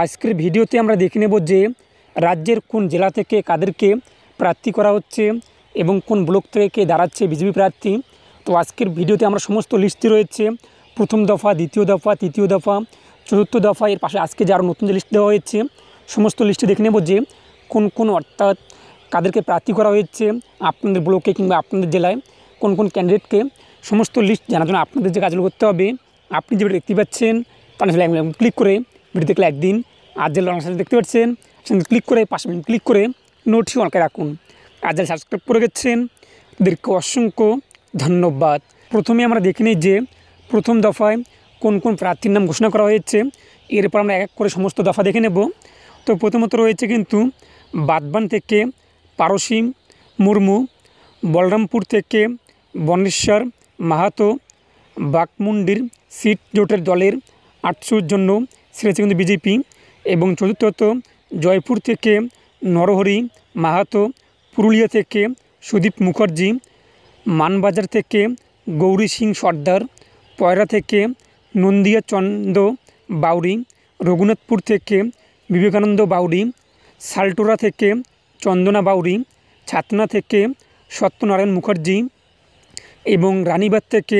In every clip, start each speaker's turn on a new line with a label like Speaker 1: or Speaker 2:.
Speaker 1: আজকের ভিডিওতে আমরা দেখে নেব যে রাজ্যের কোন জেলা থেকে কাদেরকে প্রার্থী করা হচ্ছে এবং কোন ব্লক থেকে কে দাঁড়াচ্ছে বিজেপি প্রার্থী তো আজকের ভিডিওতে আমরা সমস্ত লিস্টই রয়েছে প্রথম দফা দ্বিতীয় দফা তৃতীয় দফা চতুর্থ দফা এর পাশে আজকে যে আরও নতুন যে লিস্ট দেওয়া হয়েছে সমস্ত লিস্টে দেখে নেব যে কোন কোন অর্থাৎ কাদেরকে প্রার্থী করা হয়েছে আপনাদের ব্লকে কিংবা আপনাদের জেলায় কোন কোন ক্যান্ডিডেটকে সমস্ত লিস্ট জানার জন্য আপনাদের যে কাজগুলো করতে হবে আপনি যেটা দেখতে পাচ্ছেন তাহলে ক্লিক করে ভিডিও দেখলে একদিন আর যে লঙ্কাল দেখতে পাচ্ছেন সেখানে ক্লিক করে পাঁচ মিনিট ক্লিক করে নোটটি অনেকে রাখুন আর যারা সাবস্ক্রাইব করে গেছেন দীর্ঘ অসংখ্য ধন্যবাদ প্রথমে আমরা দেখে নিই যে প্রথম দফায় কোন কোন প্রার্থীর নাম ঘোষণা করা হয়েছে এরপর আমরা এক এক করে সমস্ত দফা দেখে নেব তো প্রথমত রয়েছে কিন্তু বাদবান থেকে পারসিম মুর্মু বলরামপুর থেকে বনেশ্বর মাহাতো বাকমুন্ডির সিট জোটের দলের আটশোর জন্য সেটা হচ্ছে কিন্তু বিজেপি এবং চতুর্থত জয়পুর থেকে নরহরি মাহাতো পুরুলিয়া থেকে সুদীপ মুখার্জি মানবাজার থেকে গৌরী সিং সর্দার পয়রা থেকে নন্দিয়া চন্দ বাউরি রঘুনাথপুর থেকে বিবেকানন্দ বাউরি সালটোরা থেকে চন্দনা বাউরি ছাতনা থেকে সত্যনারায়ণ মুখার্জি এবং রানীবাদ থেকে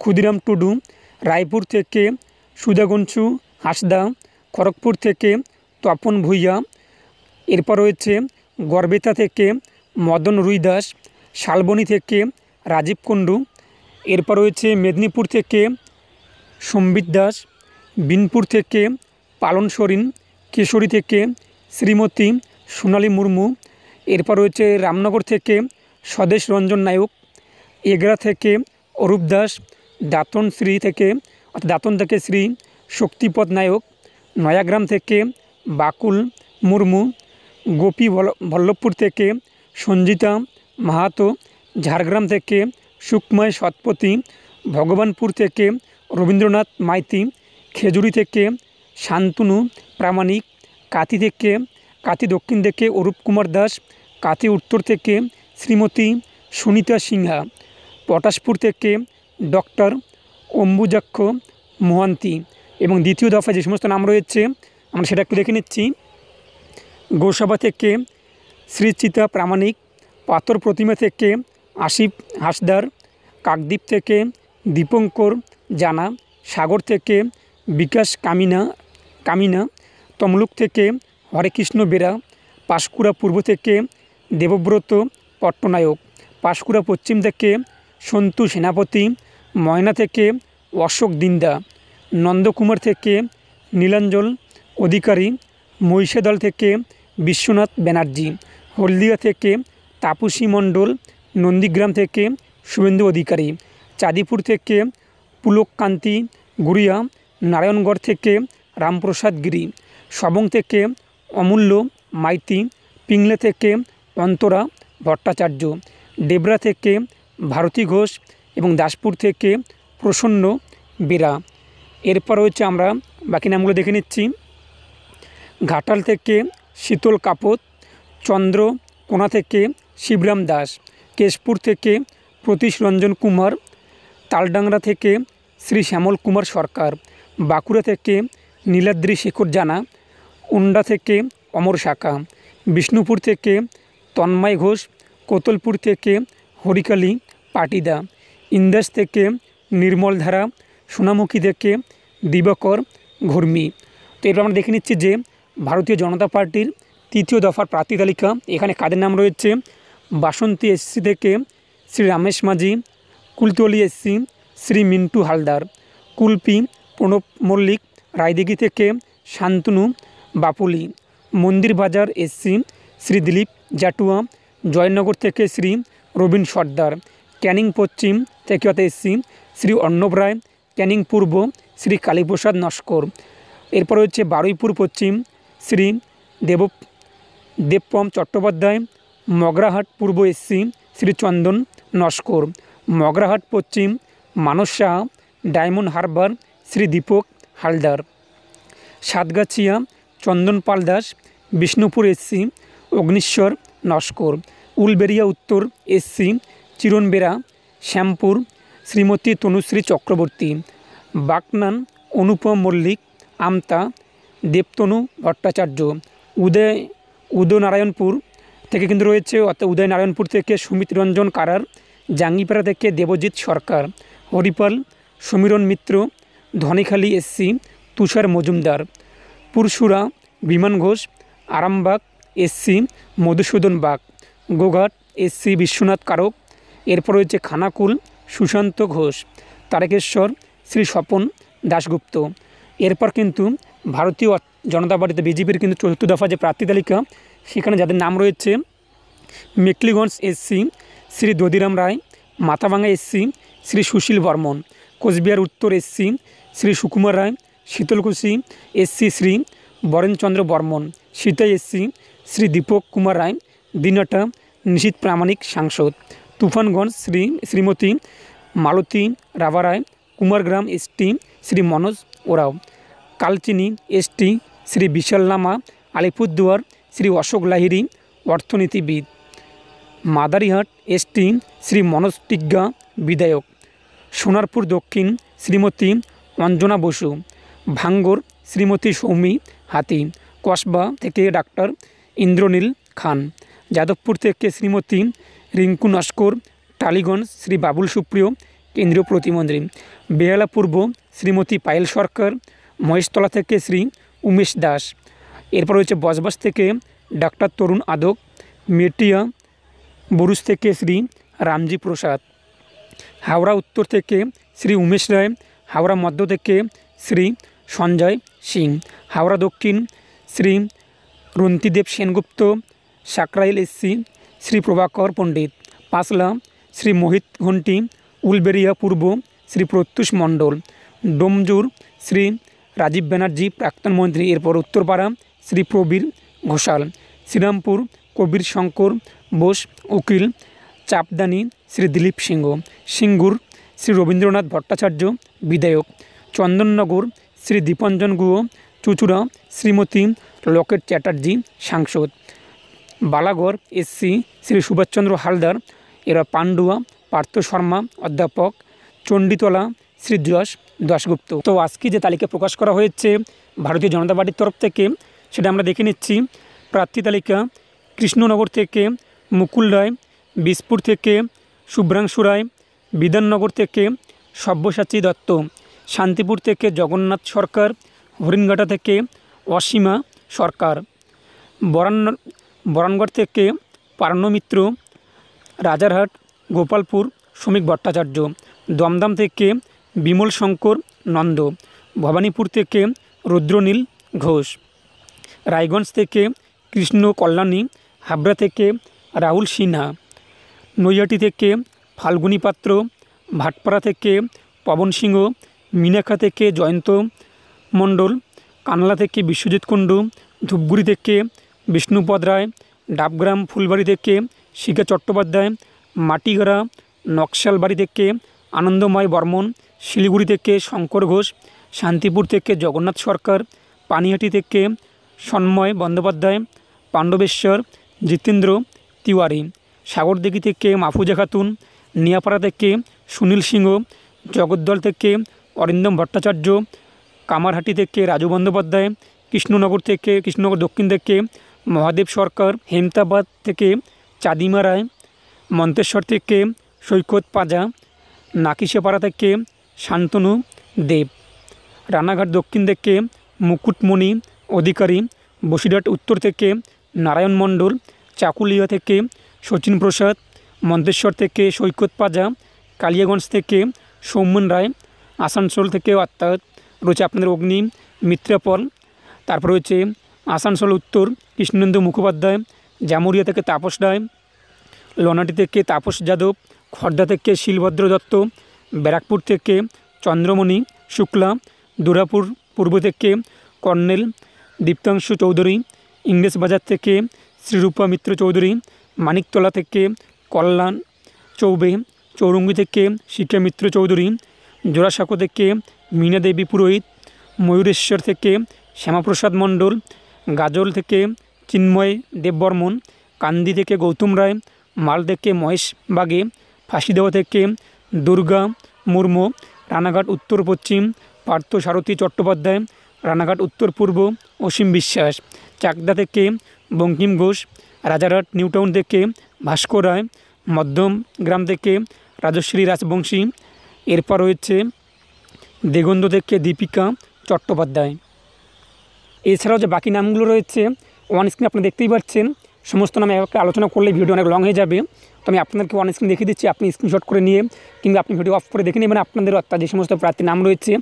Speaker 1: ক্ষুদিরাম টুডু রায়পুর থেকে সুদাগঞ্চু হাসদা খড়গপুর থেকে তপন ভুইয়া এরপর রয়েছে গর্বেতা থেকে মদন রুইদাস শালবনী থেকে রাজীব কুণ্ডু এরপর রয়েছে মেদিনীপুর থেকে সম্বিত দাস বিনপুর থেকে পালন সরিন কেশরী থেকে শ্রীমতী সোনালী মুর্মু এরপর রয়েছে রামনগর থেকে স্বদেশ রঞ্জন নায়ক এগরা থেকে অরূপ দাস দাতন শ্রী থেকে দাতন থেকে শ্রী শক্তিপদ নায়ক নয়াগ্রাম থেকে বাকুল মুর্মু গোপী বল্লভপুর থেকে সঞ্জিতা মাহাতো ঝাড়গ্রাম থেকে সুকময় সৎপতি ভগবানপুর থেকে রবীন্দ্রনাথ মাইতি খেজুরি থেকে শান্তনু প্রামাণিক কাতি থেকে কাতি দক্ষিণ থেকে অরূপ কুমার দাস কাতি উত্তর থেকে শ্রীমতী সুনিতা সিংহা পটাশপুর থেকে ডক্টর অম্বুজাক্ষ মোহান্তি এবং দ্বিতীয় দফায় যে সমস্ত নাম রয়েছে আমরা সেটা একটু দেখে নিচ্ছি গোসভা থেকে শ্রীচিতা প্রামাণিক পাথর প্রতিমা থেকে আসিফ হাসদার কাকদ্বীপ থেকে দীপঙ্কর জানা সাগর থেকে বিকাশ কামিনা কামিনা তমলুক থেকে হরেকৃষ্ণ বেরা পাশকুড়া পূর্ব থেকে দেবব্রত পট্টনায়ক পাশকুড়া পশ্চিম থেকে সন্তু সেনাপতি ময়না থেকে অশোক দিন্দা নন্দকুমার থেকে নীলাঞ্জল অধিকারী মহিষাদল থেকে বিশ্বনাথ ব্যানার্জি হলদিয়া থেকে তাপসী মণ্ডল নন্দীগ্রাম থেকে শুভেন্দু অধিকারী চাঁদিপুর থেকে পুলককান্তি গুড়িয়া নারায়ণগড় থেকে রামপ্রসাদ গিরি সবং থেকে অমূল্য মাইতি পিংলে থেকে অন্তরা ভট্টাচার্য ডেবরা থেকে ভারতী ঘোষ এবং দাসপুর থেকে প্রসন্ন বেরা এরপর হচ্ছে আমরা বাকি নামগুলো দেখে নিচ্ছি ঘাটাল থেকে শীতল কাপত চন্দ্র কোনা থেকে শিবরাম দাস কেশপুর থেকে প্রতীশ রঞ্জন কুমার তালডাংরা থেকে শ্রী শ্যামল কুমার সরকার বাঁকুড়া থেকে নীলাদ্রি শেখর জানা উন্ডা থেকে অমর শাখা বিষ্ণুপুর থেকে তন্ময় ঘোষ কোতলপুর থেকে হরিকালী পাটিদা ইন্দাস থেকে নির্মলধারা সোনামুখী থেকে দিবাকর ঘর্মী তো এরপর আমরা দেখে নিচ্ছি যে ভারতীয় জনতা পার্টির তৃতীয় দফার প্রার্থী তালিকা এখানে কাদের নাম রয়েছে বাসন্তী এসসি থেকে শ্রী রামেশ মাঝি কুলতলি এসসি শ্রী মিন্টু হালদার কুলপি প্রণব মল্লিক রায়দিঘি থেকে শান্তনু বাপুলি মন্দির বাজার এসসি শ্রী দিলীপ জাটুয়া জয়নগর থেকে শ্রী রবীন সর্দার ক্যানিং পশ্চিম থেকে এসসি শ্রী অর্ণব রায় ক্যানিং পূর্ব শ্রী কালীপ্রসাদ নস্কর এরপর হচ্ছে বারুইপুর পশ্চিম শ্রী দেব দেবপম Chattopadhyay Magrahat Purba SC Shri Chandan Naskar Magrahat Paschim Manas Shah Diamond Harbour Shri Dipak Haldar Satgachia Chandan Pal Das Bishnupur SC Agniswar Naskar Uluberia Uttar SC চিরনবেড়া শ্যামপুর শ্রীমতী তনুশ্রী চক্রবর্তী বাকনান অনুপম মল্লিক আমতা দেবতনু ভট্টাচার্য উদয় উদয়নারায়ণপুর থেকে কিন্তু রয়েছে অর্থাৎ উদয়নারায়ণপুর থেকে সুমিত রঞ্জন কারার জাঙ্গিপাড়া থেকে Debjit Sarkar Haripal Samiran Mitra Dhanekhali SC Tushar Majumdar Pursurah Biman Ghosh Arambagh SC Madhusudan Bag Goghat SC Biswanath Karak এরপর রয়েছে খানাকুল সুশান্ত ঘোষ তারকেশ্বর শ্রী স্বপন দাশগুপ্ত এরপর কিন্তু ভারতীয় জনতা পার্টিতে বিজেপির কিন্তু চতুর্থ দফা যে প্রার্থী তালিকা সেখানে যাদের নাম রয়েছে Mekliganj SC Shri Dadhiram Roy Mathabhanga SC Shri Sushil Barman Coochbehar Uttar SC Shri Sukumar Roy Sitalkuchi SC Shri Barenchandra Barman Sita SC Shri Dipak Kumar Roy দিনটা নিশীত প্রামাণিক সাংসদ তুফানগঞ্জ শ্রী শ্রীমতী মালতি রাভারায় কুমারগ্রাম এসটি শ্রী মনোজ ওরাও কালচিনি এসটি শ্রী বিশাল লামা আলিপুরদুয়ার শ্রী অশোক লাহিরি অর্থনীতিবিদ মাদারিহাট এসটি শ্রী মনোজ টিজ্ঞা বিধায়ক সোনারপুর দক্ষিণ শ্রীমতী অঞ্জনা বসু ভাঙ্গর শ্রীমতী সৌমি হাতি কসবা থেকে ডাক্তার ইন্দ্রনীল খান যাদবপুর থেকে শ্রীমতী রিঙ্কু নস্কর টালিগঞ্জ শ্রী বাবুল সুপ্রিয় কেন্দ্রীয় প্রতিমন্ত্রী বেহালা পূর্ব শ্রীমতী পায়েল সরকার মহেশতলা থেকে শ্রী উমেশ দাস এরপর রয়েছে বজবাস থেকে ডাক্তার তরুণ আদক মেটিয়া বরুজ থেকে শ্রী রামজি প্রসাদ হাওড়া উত্তর থেকে শ্রী উমেশ রায় হাওড়া মধ্য থেকে শ্রী সঞ্জয় সিং হাওড়া দক্ষিণ শ্রী রন্তিদেব সেনগুপ্ত সাকরাইল এসসি শ্রী প্রভাকর পণ্ডিত পাসলা শ্রী মোহিত ঘণ্টি উলবেরিয়া পূর্ব শ্রী প্রত্যুষ মণ্ডল ডোমজুর শ্রী রাজীব ব্যানার্জি প্রাক্তন মন্ত্রী এরপর উত্তরপাড়া শ্রী প্রবীর ঘোষাল শ্রীরামপুর কবির শঙ্কর বোস উকিল চাপদানি শ্রী দিলীপ সিংহ সিঙ্গুর শ্রী রবীন্দ্রনাথ ভট্টাচার্য বিধায়ক চন্দননগর শ্রী দীপঞ্জন গুহ চুচুড়া শ্রীমতী লকেট চ্যাটার্জি সাংসদ বালাগর এসসি শ্রী সুভাষচন্দ্র হালদার এরা পান্ডুয়া পার্থ শর্মা অধ্যাপক চণ্ডীতলা শ্রী যশ দাশগুপ্ত তো আজকে যে তালিকা প্রকাশ করা হয়েছে ভারতীয় জনতা পার্টির তরফ থেকে সেটা আমরা দেখে নিচ্ছি প্রার্থী তালিকা কৃষ্ণনগর থেকে মুকুল রায় বিষপুর থেকে শুভ্রাংশু রায় বিধাননগর থেকে সব্যসাচী দত্ত শান্তিপুর থেকে জগন্নাথ সরকার হরিণঘাটা থেকে অসীমা সরকার বরান্ন বরানগড় থেকে পারণ্য মিত্র রাজারহাট গোপালপুর শ্রমিক ভট্টাচার্য দমদম থেকে বিমল শঙ্কর নন্দ ভবানীপুর থেকে রুদ্রনীল ঘোষ রায়গঞ্জ থেকে কৃষ্ণ কল্যাণী হাবড়া থেকে রাহুল সিনহা নৈয়াটি থেকে ফাল্গুনী পাত্র ভাটপাড়া থেকে পবন সিংহ মিনাখা থেকে জয়ন্ত মণ্ডল কানলা থেকে বিশ্বজিৎ কুণ্ডু ধূপগুড়ি থেকে বিষ্ণুপদ রায় ডাবগ্রাম ফুলবাড়ি থেকে শিখা চট্টোপাধ্যায় মাটিগড়া নকশালবাড়ি থেকে আনন্দময় বর্মন শিলিগুড়ি থেকে শঙ্কর ঘোষ শান্তিপুর থেকে জগন্নাথ সরকার পানিহাটি থেকে সন্ময় বন্দ্যোপাধ্যায় পাণ্ডবেশ্বর জিতেন্দ্র তিওয়ারি সাগরদিঘি থেকে মাফুজা খাতুন নিয়াপাড়া থেকে সুনীল সিংহ জগদ্দল থেকে অরিন্দম ভট্টাচার্য কামারহাটি থেকে রাজু বন্দ্যোপাধ্যায় কৃষ্ণনগর থেকে কৃষ্ণনগর দক্ষিণ থেকে মহাদেব সরকার হেমতাবাদ থেকে চাঁদিমা রায় মন্তেশ্বর থেকে সৈকত পাজা নাকিসেপাড়া থেকে শান্তনু দেব রানাঘাট দক্ষিণ থেকে মুকুটমণি অধিকারী বসিরহাট উত্তর থেকে নারায়ণ মণ্ডল চাকুলিয়া থেকে শচীন প্রসাদ মন্তেশ্বর থেকে সৈকত পাজা কালিয়াগঞ্জ থেকে সৌমন রায় আসানসোল থেকে অর্থাৎ রয়েছে আপনাদের অগ্নি মিত্রাপল তারপর রয়েছে আসানসোল উত্তর কৃষ্ণেন্দু মুখোপাধ্যায় জামুরিয়া থেকে তাপস রায় লনাটি থেকে তাপস যাদব খর্দা থেকে শিলভদ্র দত্ত ব্যারাকপুর থেকে চন্দ্রমণি শুক্লা দুরাপুর পূর্ব থেকে কর্নেল দীপ্তাংশু চৌধুরী ইংরেজ বাজার থেকে শ্রীরূপা মিত্র চৌধুরী মানিকতলা থেকে কল্যাণ চৌবে চৌরঙ্গি থেকে শিক্ষা মিত্র চৌধুরী জোড়াসাঁকো থেকে মীনা দেবী পুরোহিত ময়ূরেশ্বর থেকে শ্যামাপ্রসাদ মণ্ডল গাজল থেকে চিন্ময় দেববর্মন কান্দি থেকে গৌতম রায় মাল থেকে মহেশ বাগে ফাঁসিদেওয়া থেকে দুর্গা মুর্মু রানাঘাট উত্তর পশ্চিম পার্থ সারথী চট্টোপাধ্যায় রানাঘাট উত্তর পূর্ব অসীম বিশ্বাস চাকদা থেকে বঙ্কিম ঘোষ রাজারহাট নিউটাউন থেকে ভাস্কর রায় মধ্যম গ্রাম থেকে রাজশ্রী রাজবংশী এরপর রয়েছে দেগন্দ থেকে দীপিকা চট্টোপাধ্যায় এছাড়াও যে বাকি নামগুলো রয়েছে ওয়ান স্ক্রিন আপনি দেখতেই পাচ্ছেন সমস্ত নামে একটা আলোচনা করলে ভিডিও অনেক লং হয়ে যাবে তো আমি আপনাদেরকে ওয়ান স্ক্রিন দেখিয়ে দিচ্ছি আপনি স্ক্রিনশট করে নিয়ে কিংবা আপনি ভিডিও অফ করে দেখে নেবেন আপনাদের অর্থাৎ যে সমস্ত প্রার্থীর নাম রয়েছে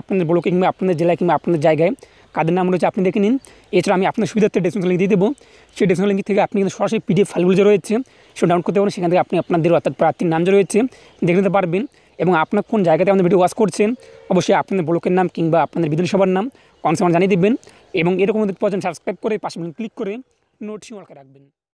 Speaker 1: আপনাদের ব্লকে কিংবা আপনাদের জেলায় কিংবা আপনাদের জায়গায় কাদের নাম রয়েছে আপনি দেখে নিন এছাড়া আমি আপনার সুবিধার্থে ডেসক্রিপশন লিঙ্ক দিয়ে দেবো সেই ডেসক্রিপশন লিঙ্ক থেকে আপনি কিন্তু সরাসরি পিডিএফ ফাইলগুলো যে রয়েছে সেটা ডাউনলোড করতে পারেন সেখান থেকে আপনি আপনাদের অর্থাৎ প্রার্থীর নাম যে রয়েছে দেখে নিতে পারবেন এবং আপনার কোন জায়গাতে আমাদের ভিডিও ওয়াশ করছেন অবশ্যই আপনাদের ব্লকের নাম কিংবা আপনাদের বিধানসভার নাম কনসেপ্ট জানিয়ে দেবেন এবং এরকম পাচ্ছেন সাবস্ক্রাইব করে পাশে ক্লিক করে নোট শিওয়ালকে রাখবেন